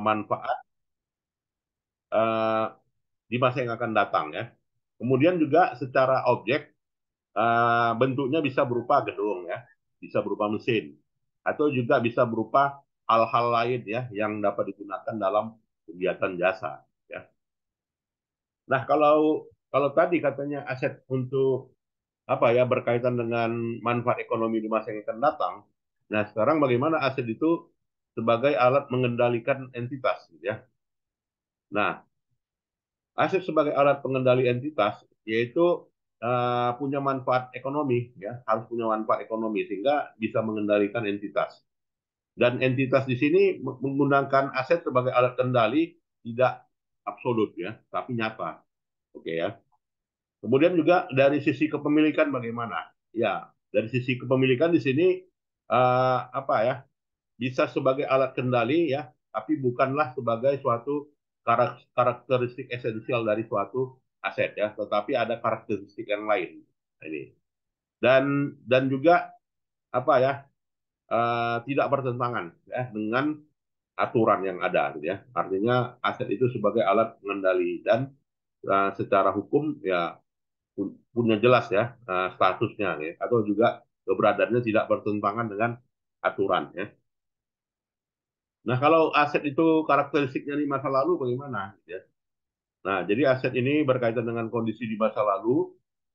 manfaat uh, di masa yang akan datang ya. Kemudian juga secara objek uh, bentuknya bisa berupa gedung ya, bisa berupa mesin atau juga bisa berupa hal-hal lain ya yang dapat digunakan dalam kegiatan jasa ya. Nah, kalau kalau tadi katanya aset untuk apa ya berkaitan dengan manfaat ekonomi di masa yang akan datang. Nah, sekarang bagaimana aset itu sebagai alat mengendalikan entitas. Gitu ya. Nah, aset sebagai alat pengendali entitas yaitu uh, punya manfaat ekonomi, ya harus punya manfaat ekonomi sehingga bisa mengendalikan entitas. Dan entitas di sini menggunakan aset sebagai alat kendali tidak absolut ya, tapi nyata. Oke ya. Kemudian juga dari sisi kepemilikan bagaimana? Ya, dari sisi kepemilikan di sini uh, apa ya? bisa sebagai alat kendali ya, tapi bukanlah sebagai suatu karakteristik esensial dari suatu aset ya, tetapi ada karakteristik yang lain nah, ini. Dan dan juga apa ya uh, tidak bertentangan ya dengan aturan yang ada gitu ya. Artinya aset itu sebagai alat pengendali dan uh, secara hukum ya punya jelas ya uh, statusnya gitu ya, atau juga keberadaannya tidak bertentangan dengan aturan ya. Nah, kalau aset itu karakteristiknya di masa lalu bagaimana? Ya. Nah, jadi aset ini berkaitan dengan kondisi di masa lalu,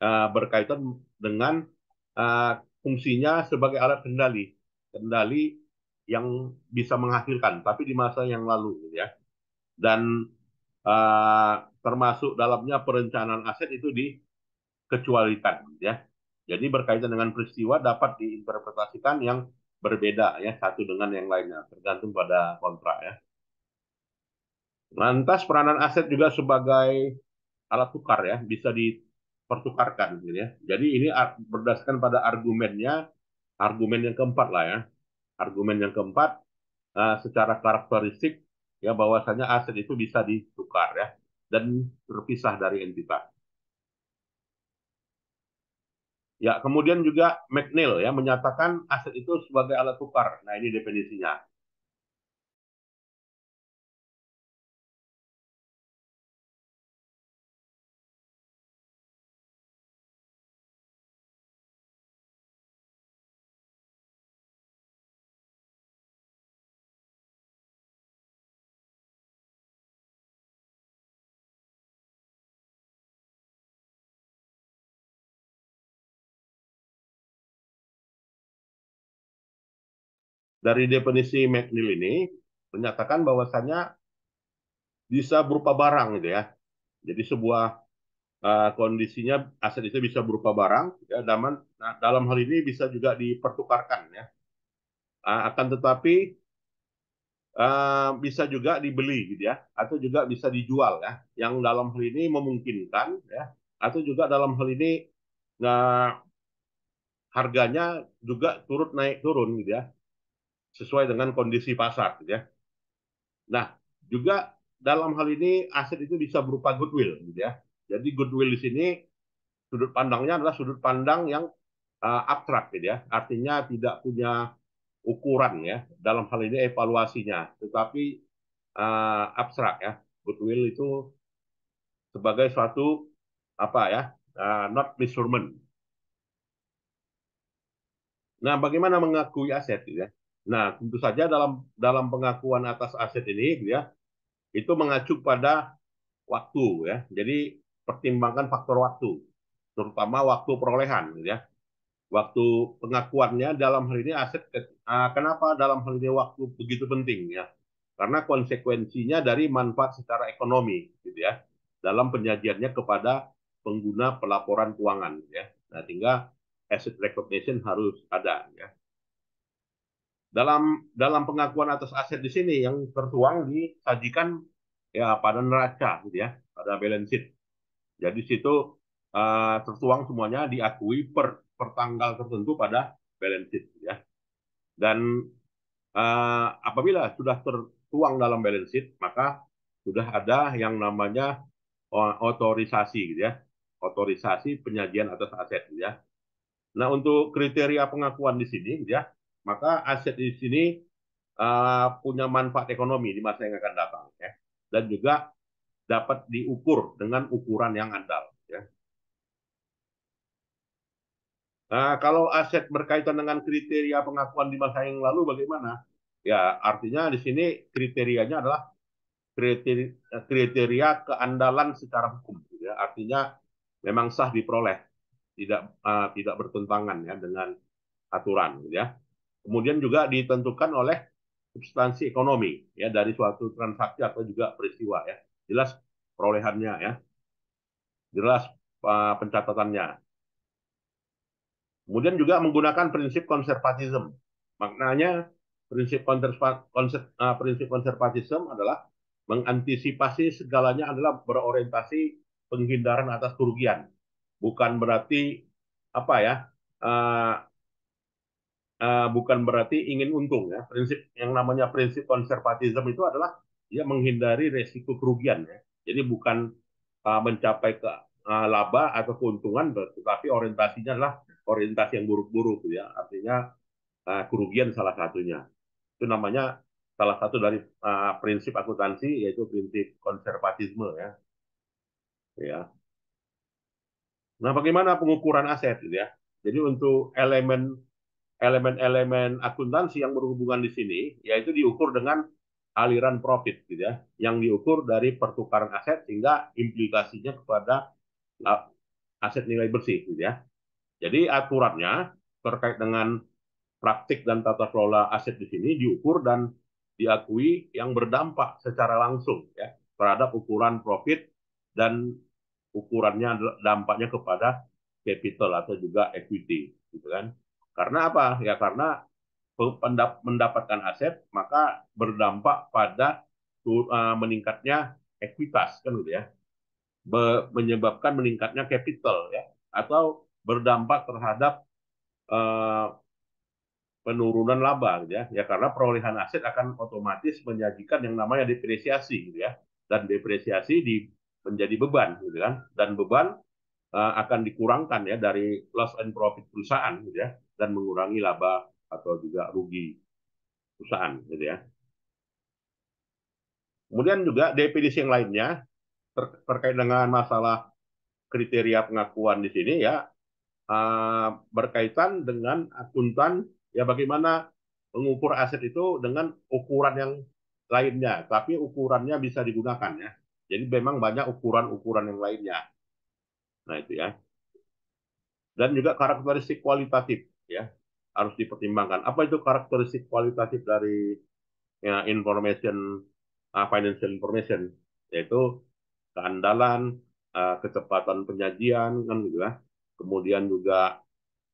uh, berkaitan dengan uh, fungsinya sebagai alat kendali, kendali yang bisa menghasilkan, tapi di masa yang lalu, ya. Dan uh, termasuk dalamnya perencanaan aset itu dikecualikan, ya. Jadi berkaitan dengan peristiwa dapat diinterpretasikan yang berbeda ya satu dengan yang lainnya tergantung pada kontrak ya. Lantas peranan aset juga sebagai alat tukar ya bisa dipertukarkan gitu ya. Jadi ini berdasarkan pada argumennya argumen yang keempat lah ya. Argumen yang keempat eh, secara karakteristik ya bahwasanya aset itu bisa ditukar ya dan terpisah dari entitas. Ya, kemudian juga McNeil ya menyatakan aset itu sebagai alat tukar. Nah, ini definisinya. dari definisi McNeil ini menyatakan bahwasannya bisa berupa barang gitu ya. Jadi sebuah uh, kondisinya aset itu bisa berupa barang ya dalam nah, dalam hal ini bisa juga dipertukarkan ya. Uh, akan tetapi uh, bisa juga dibeli gitu ya atau juga bisa dijual ya. Yang dalam hal ini memungkinkan ya atau juga dalam hal ini nah, harganya juga turut naik turun gitu ya sesuai dengan kondisi pasar gitu ya. Nah, juga dalam hal ini aset itu bisa berupa goodwill gitu ya. Jadi goodwill di sini sudut pandangnya adalah sudut pandang yang uh, abstrak gitu ya. Artinya tidak punya ukuran ya dalam hal ini evaluasinya tetapi uh, abstrak ya goodwill itu sebagai suatu apa ya uh, not measurement nah bagaimana mengakui aset gitu ya Nah, tentu saja dalam dalam pengakuan atas aset ini gitu ya, itu mengacu pada waktu ya. Jadi pertimbangkan faktor waktu, terutama waktu perolehan gitu ya. Waktu pengakuannya dalam hal ini aset ah, kenapa dalam hal ini waktu begitu penting ya? Karena konsekuensinya dari manfaat secara ekonomi gitu ya dalam penyajiannya kepada pengguna pelaporan keuangan gitu ya. Nah, sehingga asset recognition harus ada ya dalam dalam pengakuan atas aset di sini yang tertuang disajikan ya pada neraca gitu ya pada balance sheet jadi situ uh, tertuang semuanya diakui per per tanggal tertentu pada balance sheet gitu ya dan uh, apabila sudah tertuang dalam balance sheet maka sudah ada yang namanya otorisasi gitu ya otorisasi penyajian atas aset gitu ya nah untuk kriteria pengakuan di sini gitu ya maka aset di sini uh, punya manfaat ekonomi di masa yang akan datang ya dan juga dapat diukur dengan ukuran yang andal ya. Nah, kalau aset berkaitan dengan kriteria pengakuan di masa yang lalu bagaimana? Ya, artinya di sini kriterianya adalah kriteria, kriteria keandalan secara hukum ya. Artinya memang sah diperoleh, tidak uh, tidak bertentangan ya dengan aturan ya. Kemudian juga ditentukan oleh substansi ekonomi ya dari suatu transaksi atau juga peristiwa ya. Jelas perolehannya ya. Jelas uh, pencatatannya. Kemudian juga menggunakan prinsip konservatisme. Maknanya prinsip konserva, konser, uh, prinsip konservatisme adalah mengantisipasi segalanya adalah berorientasi penghindaran atas kerugian. Bukan berarti apa ya uh, uh, bukan berarti ingin untung ya. Prinsip yang namanya prinsip konservatisme itu adalah dia menghindari resiko kerugian ya. Jadi bukan uh, mencapai ke uh, laba atau keuntungan, tetapi orientasinya adalah orientasi yang buruk-buruk ya. Artinya uh, kerugian salah satunya. Itu namanya salah satu dari uh, prinsip akuntansi yaitu prinsip konservatisme ya. Ya. Nah, bagaimana pengukuran aset gitu ya? Jadi untuk elemen elemen-elemen akuntansi yang berhubungan di sini yaitu diukur dengan aliran profit gitu ya yang diukur dari pertukaran aset sehingga implikasinya kepada ah, aset nilai bersih gitu ya. Jadi aturannya terkait dengan praktik dan tata kelola aset di sini diukur dan diakui yang berdampak secara langsung ya terhadap ukuran profit dan ukurannya dampaknya kepada capital atau juga equity gitu kan. Karena apa? Ya karena mendapatkan aset maka berdampak pada e, meningkatnya ekuitas kan gitu ya. menyebabkan meningkatnya capital ya atau berdampak terhadap e, penurunan laba gitu ya. Ya karena perolehan aset akan otomatis menyajikan yang namanya depresiasi gitu ya. Dan depresiasi di menjadi beban gitu kan dan beban e, akan dikurangkan ya dari loss and profit perusahaan gitu ya dan mengurangi laba atau juga rugi perusahaan gitu ya. Kemudian juga definisi yang lainnya ter terkait dengan masalah kriteria pengakuan di sini ya ah, berkaitan dengan akuntan ya bagaimana mengukur aset itu dengan ukuran yang lainnya, tapi ukurannya bisa digunakan ya. Jadi memang banyak ukuran-ukuran yang lainnya. Nah itu ya. Dan juga karakteristik kualitatif ya harus dipertimbangkan apa itu karakteristik kualitatif dari ya, information uh, financial information yaitu keandalan uh, kecepatan penyajian kan gitu ya kemudian juga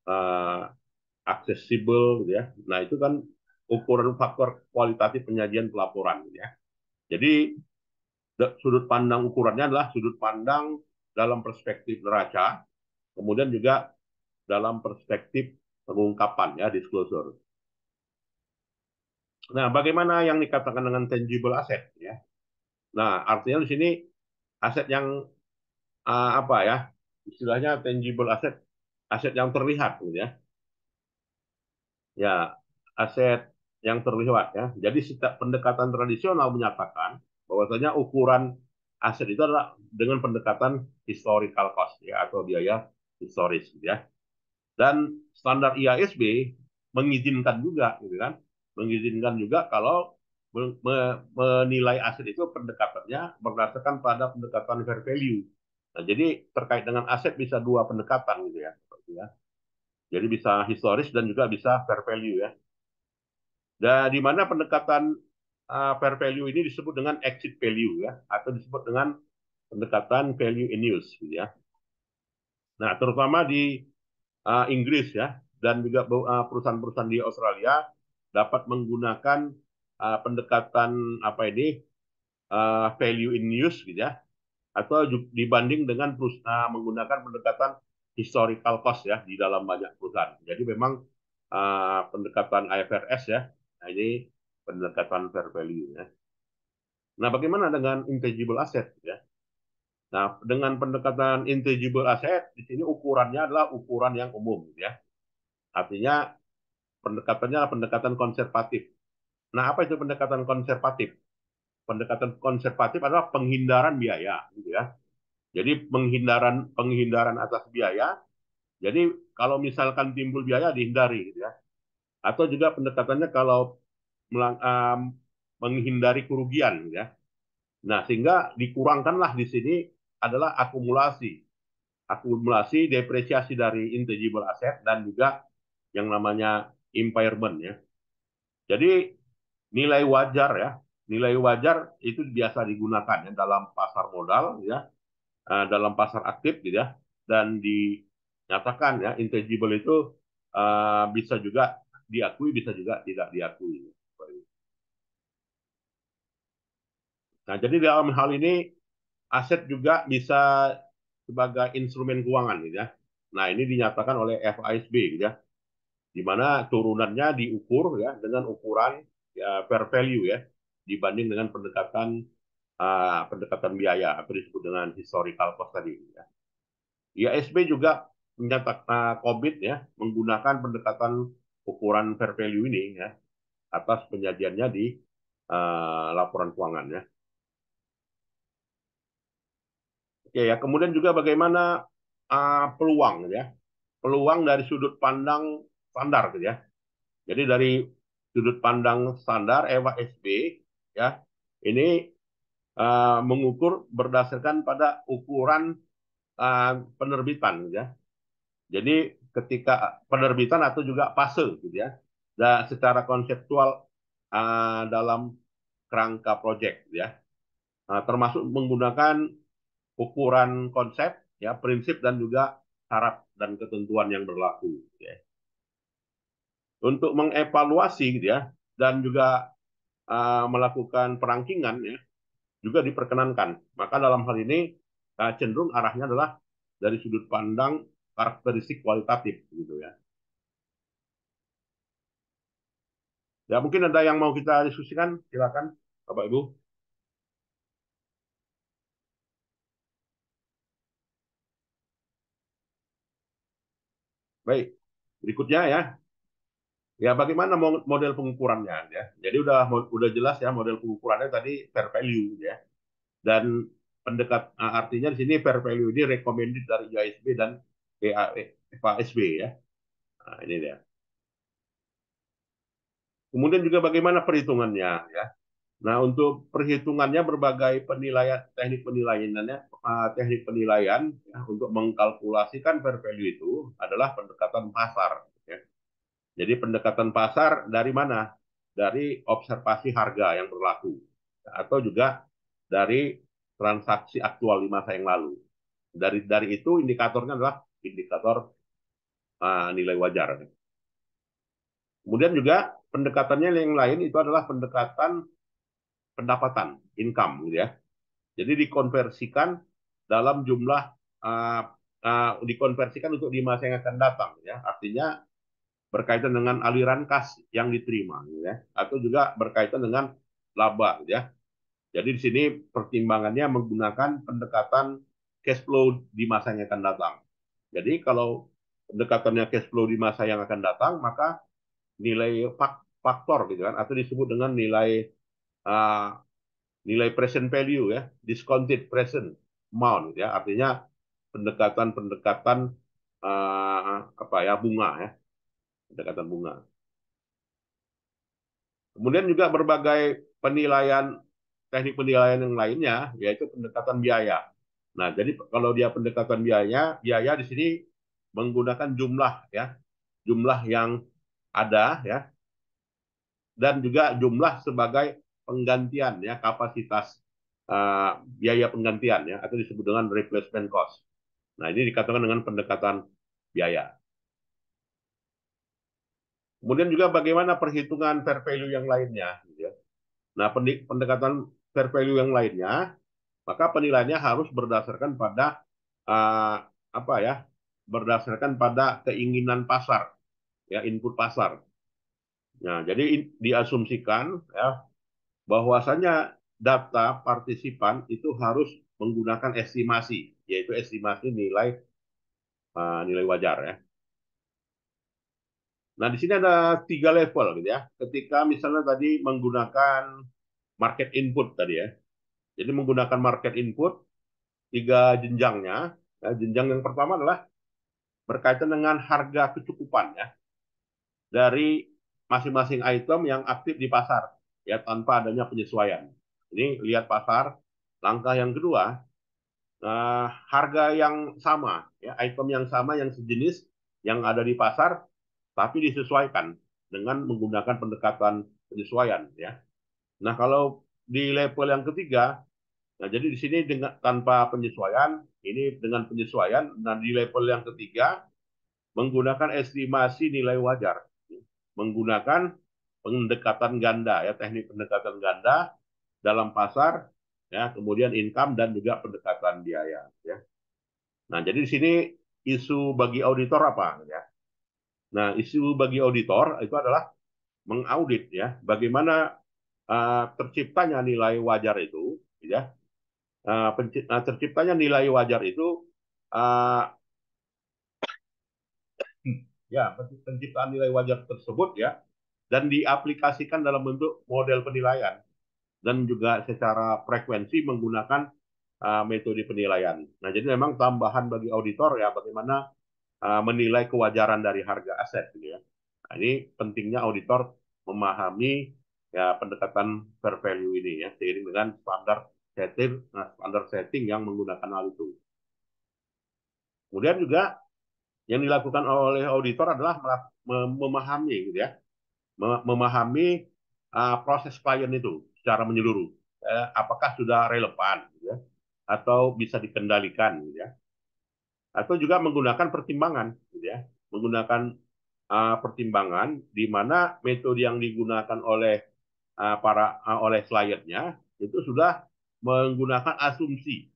uh, accessible gitu ya nah itu kan ukuran faktor kualitatif penyajian pelaporan gitu ya jadi sudut pandang ukurannya adalah sudut pandang dalam perspektif neraca kemudian juga dalam perspektif pengungkapan ya disclosure. Nah, bagaimana yang dikatakan dengan tangible asset ya? Nah, artinya di sini aset yang uh, apa ya? Istilahnya tangible asset, aset yang terlihat gitu ya. Ya, aset yang terlihat ya. Jadi setiap pendekatan tradisional menyatakan bahwasanya ukuran aset itu adalah dengan pendekatan historical cost ya atau biaya historis gitu ya dan standar IASB mengizinkan juga gitu kan mengizinkan juga kalau menilai aset itu pendekatannya berdasarkan pada pendekatan fair value. Nah, jadi terkait dengan aset bisa dua pendekatan gitu ya. ya. Jadi bisa historis dan juga bisa fair value ya. Dan nah, di mana pendekatan uh, fair value ini disebut dengan exit value ya atau disebut dengan pendekatan value in use gitu ya. Nah, terutama di uh, Inggris ya dan juga eh, perusahaan-perusahaan di Australia dapat menggunakan uh, pendekatan apa ini uh, value in use gitu ya atau dibanding dengan perusahaan uh, menggunakan pendekatan historical cost ya di dalam banyak perusahaan. Jadi memang uh, pendekatan IFRS ya nah, ini pendekatan fair value ya. Nah bagaimana dengan intangible asset ya? Nah, dengan pendekatan intangible asset di sini ukurannya adalah ukuran yang umum ya. Artinya pendekatannya adalah pendekatan konservatif. Nah, apa itu pendekatan konservatif? Pendekatan konservatif adalah penghindaran biaya gitu ya. Jadi penghindaran penghindaran atas biaya. Jadi kalau misalkan timbul biaya dihindari gitu ya. Atau juga pendekatannya kalau melang, um, menghindari kerugian gitu ya. Nah, sehingga dikurangkanlah di sini adalah akumulasi. Akumulasi depresiasi dari intangible asset dan juga yang namanya impairment ya. Jadi nilai wajar ya, nilai wajar itu biasa digunakan ya dalam pasar modal ya, eh, dalam pasar aktif gitu ya dan dinyatakan ya intangible itu uh, bisa juga diakui bisa juga tidak diakui. Nah, jadi dalam hal ini aset juga bisa sebagai instrumen keuangan gitu ya. Nah, ini dinyatakan oleh FISB gitu ya. Di mana turunannya diukur gitu ya dengan ukuran ya, fair value ya dibanding dengan pendekatan uh, pendekatan biaya atau disebut dengan historical cost tadi ya. IASB juga menyatakan uh, ah, COVID ya menggunakan pendekatan ukuran fair value ini ya atas penyajiannya di uh, laporan keuangan ya. ya, ya. Kemudian juga bagaimana uh, peluang ya. Peluang dari sudut pandang standar gitu ya. Jadi dari sudut pandang standar Eva SB ya. Ini uh, mengukur berdasarkan pada ukuran uh, penerbitan gitu ya. Jadi ketika penerbitan atau juga fase gitu ya. Dan secara konseptual uh, dalam kerangka proyek gitu ya. Nah, termasuk menggunakan ukuran konsep, ya prinsip dan juga syarat dan ketentuan yang berlaku. Ya. Untuk mengevaluasi gitu ya dan juga uh, melakukan perangkingan ya juga diperkenankan. Maka dalam hal ini uh, cenderung arahnya adalah dari sudut pandang karakteristik kualitatif gitu ya. Ya mungkin ada yang mau kita diskusikan, silakan Bapak Ibu. Baik, berikutnya ya. Ya, bagaimana model pengukurannya ya. Jadi udah udah jelas ya model pengukurannya tadi fair value ya. Dan pendekat ah, artinya di sini fair value ini recommended dari IASB dan FASB ya. Nah, ini dia. Kemudian juga bagaimana perhitungannya ya. Nah, untuk perhitungannya berbagai penilaian teknik penilaiannya uh, teknik penilaian ya, untuk mengkalkulasikan fair value itu adalah pendekatan pasar ya. Jadi pendekatan pasar dari mana? Dari observasi harga yang berlaku atau juga dari transaksi aktual di masa yang lalu. Dari dari itu indikatornya adalah indikator uh, nilai wajar. Kemudian juga pendekatannya yang lain itu adalah pendekatan pendapatan, income gitu ya. Jadi dikonversikan dalam jumlah uh, uh, dikonversikan untuk di masa yang akan datang ya. Artinya berkaitan dengan aliran kas yang diterima gitu ya atau juga berkaitan dengan laba gitu ya. Jadi di sini pertimbangannya menggunakan pendekatan cash flow di masa yang akan datang. Jadi kalau pendekatannya cash flow di masa yang akan datang, maka nilai faktor gitu kan atau disebut dengan nilai Eh, nilai present value ya, discounted present amount ya, artinya pendekatan-pendekatan uh, apa ya bunga ya, pendekatan bunga. Kemudian juga berbagai penilaian teknik penilaian yang lainnya yaitu pendekatan biaya. Nah, jadi kalau dia pendekatan biaya, biaya di sini menggunakan jumlah ya, jumlah yang ada ya, dan juga jumlah sebagai penggantian ya kapasitas uh, biaya penggantian ya atau disebut dengan replacement cost. Nah, ini dikatakan dengan pendekatan biaya. Kemudian juga bagaimana perhitungan fair value yang lainnya. ya. Nah, pendekatan fair value yang lainnya, maka penilaiannya harus berdasarkan pada uh, apa ya? Berdasarkan pada keinginan pasar, ya input pasar. Nah, jadi diasumsikan ya Bahwasanya data partisipan itu harus menggunakan estimasi, yaitu estimasi nilai eh, nilai wajar ya. Nah, di sini ada tiga level gitu ya. Ketika misalnya tadi menggunakan market input tadi ya. Jadi menggunakan market input, tiga jenjangnya. Ya, jenjang yang pertama adalah berkaitan dengan harga kecukupan ya dari masing-masing item yang aktif di pasar ya tanpa adanya penyesuaian. Ini lihat pasar. Langkah yang kedua, uh, harga yang sama, ya item yang sama yang sejenis yang ada di pasar, tapi disesuaikan dengan menggunakan pendekatan penyesuaian, ya. Nah kalau di level yang ketiga, nah jadi di sini dengan tanpa penyesuaian, ini dengan penyesuaian, nah di level yang ketiga menggunakan estimasi nilai wajar, menggunakan pendekatan ganda ya teknik pendekatan ganda dalam pasar ya kemudian income dan juga pendekatan biaya ya nah jadi di sini isu bagi auditor apa ya nah isu bagi auditor itu adalah mengaudit ya bagaimana uh, terciptanya nilai wajar itu ya uh, uh, terciptanya nilai wajar itu uh, ya penciptaan nilai wajar tersebut ya dan diaplikasikan dalam bentuk model penilaian dan juga secara frekuensi menggunakan uh, metode penilaian. Nah, jadi memang tambahan bagi auditor ya bagaimana uh, menilai kewajaran dari harga aset gitu ya. Nah, ini pentingnya auditor memahami ya pendekatan fair value ini ya seiring dengan standar setting nah, standar setting yang menggunakan hal itu. Kemudian juga yang dilakukan oleh auditor adalah memahami gitu ya memahami uh, proses klien itu secara menyeluruh. Uh, apakah sudah relevan ya? atau bisa dikendalikan ya? Atau juga menggunakan pertimbangan ya, menggunakan uh, pertimbangan di mana metode yang digunakan oleh uh, para uh, oleh kliennya itu sudah menggunakan asumsi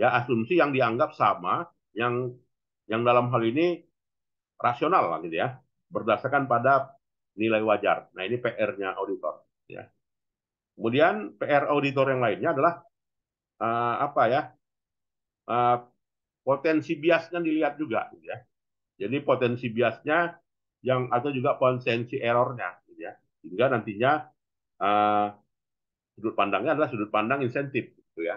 ya asumsi yang dianggap sama yang yang dalam hal ini rasional gitu ya berdasarkan pada nilai wajar. Nah, ini PR-nya auditor. Ya. Kemudian PR auditor yang lainnya adalah uh, apa ya? Uh, potensi biasnya dilihat juga, gitu ya. Jadi potensi biasnya yang atau juga potensi errornya, gitu ya. Sehingga nantinya uh, sudut pandangnya adalah sudut pandang insentif, gitu ya.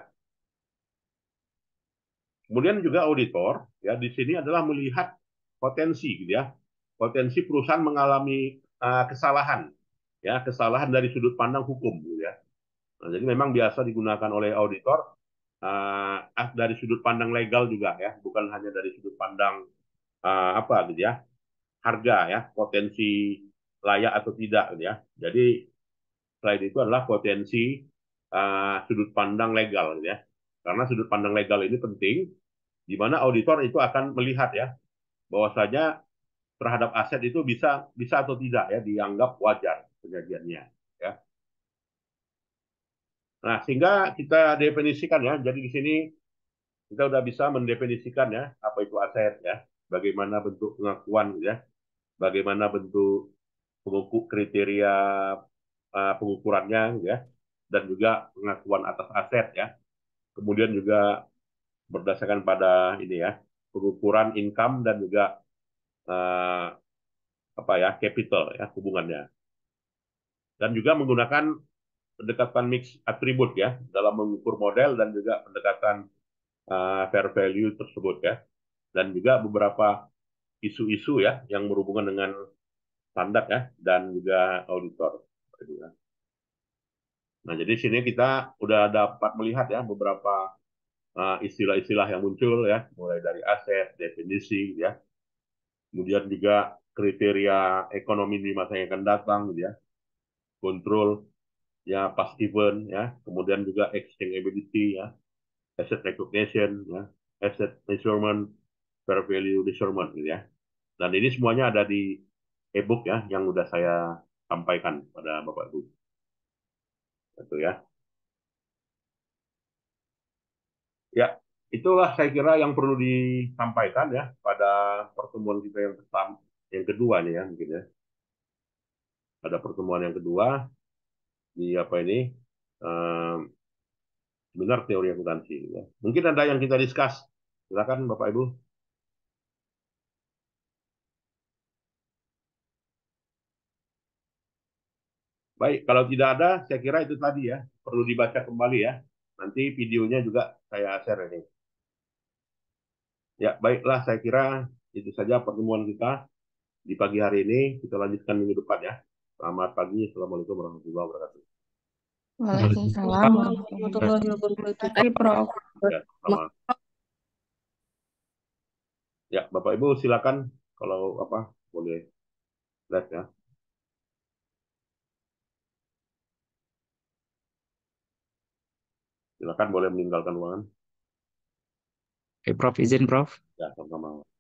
Kemudian juga auditor, ya di sini adalah melihat potensi, gitu ya. Potensi perusahaan mengalami Eh, kesalahan ya kesalahan dari sudut pandang hukum gitu ya. Nah, jadi memang biasa digunakan oleh auditor uh, dari sudut pandang legal juga ya, bukan hanya dari sudut pandang uh, apa gitu ya harga ya potensi layak atau tidak gitu ya. Jadi selain itu adalah potensi uh, sudut pandang legal gitu ya. Karena sudut pandang legal ini penting di mana auditor itu akan melihat ya bahwasanya terhadap aset itu bisa bisa atau tidak ya dianggap wajar kejadiannya ya. Nah, sehingga kita definisikan ya. Jadi di sini kita sudah bisa mendefinisikan ya apa itu aset ya, bagaimana bentuk pengakuan ya, bagaimana bentuk pengukur kriteria uh, pengukurannya ya dan juga pengakuan atas aset ya. Kemudian juga berdasarkan pada ini ya, pengukuran income dan juga uh, apa ya capital ya hubungannya dan juga menggunakan pendekatan mix atribut ya dalam mengukur model dan juga pendekatan uh, fair value tersebut ya dan juga beberapa isu-isu ya yang berhubungan dengan standar ya dan juga auditor nah jadi sini kita udah dapat melihat ya beberapa eh, istilah-istilah uh, istilah -istilah yang muncul ya mulai dari aset definisi ya kemudian juga kriteria ekonomi di masa yang akan datang gitu ya kontrol ya pas event ya kemudian juga exchange ability ya asset recognition ya asset measurement fair value measurement gitu ya dan ini semuanya ada di e-book ya yang sudah saya sampaikan pada bapak ibu itu ya ya itulah saya kira yang perlu disampaikan ya pada pertemuan kita yang pertama yang kedua nih ya mungkin ya pada pertemuan yang kedua di apa ini um, benar teori akuntansi ya. mungkin ada yang kita diskus silakan bapak ibu baik kalau tidak ada saya kira itu tadi ya perlu dibaca kembali ya nanti videonya juga saya share ini Ya, baiklah saya kira itu saja pertemuan kita di pagi hari ini. Kita lanjutkan minggu depan ya. Selamat pagi. Assalamualaikum warahmatullahi wabarakatuh. Waalaikumsalam warahmatullahi ya, wabarakatuh. Ya, Bapak Ibu silakan kalau apa boleh lihat ya. Silakan boleh meninggalkan ruangan. Eh, Prof, izin Prof. Ya, sama-sama.